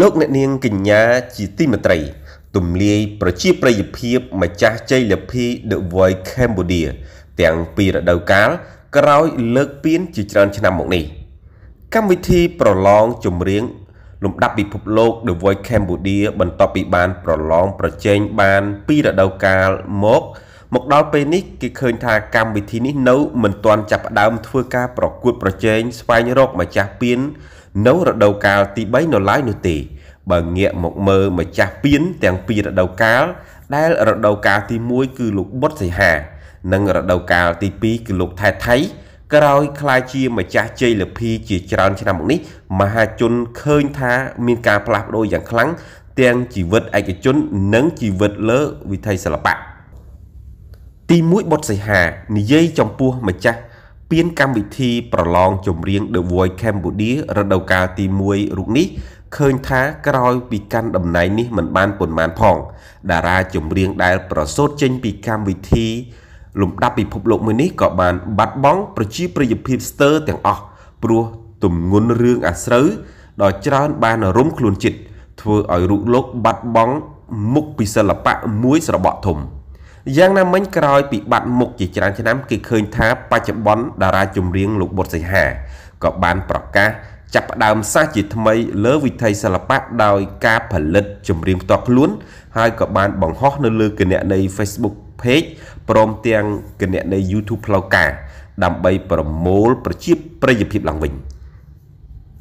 លោកអ្នកនាងកញ្ញា ជាទីមេត្រី ទំលាយ ប្រជាប្រិយភាពម្ចាស់ជ័យលាភី The Voice Cambodia ទាំងពីររដូវកាល ក្រោយលើកពានជាច្រើនឆ្នាំមកនេះកម្មវិធីប្រឡងចម្រៀងលំដាប់ពិភពលោក The Voice Cambodia បន្ទាប់ពីបានប្រឡងប្រជែងបានពីរដូវកាលមក មកដល់ពេលនេះគេឃើញថាកម្មវិធីនេះនៅមិនទាន់ចាប់ផ្ដើមធ្វើការប្រកួត ប្រជែងស្វែងរកម្ចាស់ពាននៅរដូវកាលទី3នៅឡើយនោះទេបើងាកមកមើលម្ចាស់ពៀនទាំងពីររដូវកាល ដែលរដូវកាលទី1គឺលោកបុតសីហា និងរដូវកាលទី2គឺលោកថៃថៃក្រោយคล้ายជាម្ចាស់ជ័យលភីជាច្រើនឆ្នាំមកនេះមហាជនឃើញថាមានការផ្លាស់ប្ដូរយ៉ាងខ្លាំងទាំងជីវិតឯកជន និង ជីវិតលើវិថីសិល្បៈទី1បុតសីហានិយាយចំពោះម្ចាស់ពៀនកម្មវិធីប្រឡងចម្រៀង The Voice Cambodia រដូវកាលទី1រូបនេះឃើញថាក្រោយពីកាន់តំណែងនេះមិនបានប៉ុន្មានផងតារាចម្រៀងដែលប្រសូតចេញពីកម្មវិធី លំដាប់ពិភពលោកមួយនេះក៏បានបាត់បង់ប្រជាប្រិយភាពស្ទើរទាំងអស់ព្រោះទំងន់រឿងអាស្រូវដ៏ច្រើន បានរំខ្លួនចិត្តធ្វើឲ្យរូបលោក បាត់បង់មុខពីសិល្បៈមួយស្របក់ធំ។យ៉ាងណាមិញក្រោយពីបាត់មុខជាច្រើនឆ្នាំ គេឃើញថាបច្ចុប្បន្នតារាចម្រៀងលោកបុត្រសីហា ក៏បានប្រកាសចាប់ផ្ដើមសាស្ត្រជាថ្មីលើវិថីសិល្បៈដោយការផលិតចម្រៀងផ្ទាល់ខ្លួន ហើយក៏បានបង្ហោះនៅលើគណនី Facebook Page ព្រមទាំងគណនី YouTube ផ្លូវការដើម្បីប្រមូលប្រជាប្រិយភាពឡើងវិញ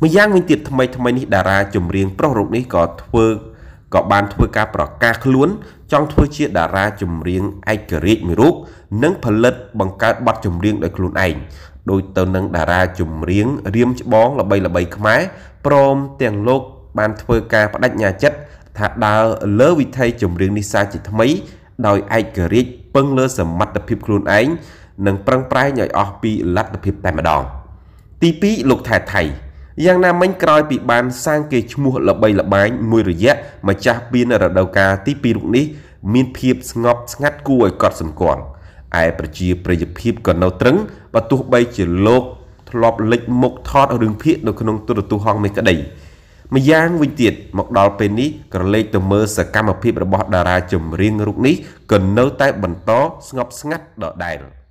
ម្យ៉ាងវិញទៀតថ្មីថ្មីនេះតារាចម្រៀងប្រុសរូបនេះក៏ធ្វើក៏បានធ្វើការប្រកាសខ្លួនចង់ធ្វើជាតារាចម្រៀងឯករាជ្យមួយរូបនិង ផលិតបង្កើតបទចម្រៀងដោយខ្លួនឯងដោយទៅនឹងតារាចម្រៀងរៀមច្បង ល្បីល្បីខ្មែរព្រមទាំងលោកបានធ្វើការបដិញ្ញាចិត្តថាដើរលើវិថីចម្រៀងនេះសាជាថ្មីដោយឯករាជ្យពឹងលើសមត្ថភាពខ្លួនឯងនិងប្រឹងប្រែងឲ្យអស់ពីលទ្ធភាពតែម្ដងទី2លោកថែថៃយ៉ាងណាមិញក្រោយពីបានសាងគេឈ្មោះល្បីល្បាញមួយរយៈម្ចាស់ពានរដូវកាលទី2រូបនេះមានភាពស្ងប់ស្ងាត់គួរឲ្យកត់សម្គាល់ឯប្រជាប្រិយភាពក៏នៅត្រឹងបើទោះបីជាលោកធ្លាប់លេចមុខថតរឿងភាគនៅក្នុងទូរទស្សន៍ហងមេក្តីម្យ៉ាងវិញទៀតមកដល់ពេលនេះក្រឡេកទៅមើលសកម្មភាពរបស់តារាចម្រៀងរូបនេះក៏នៅតែបន្តស្ងប់ស្ងាត់ដដែល។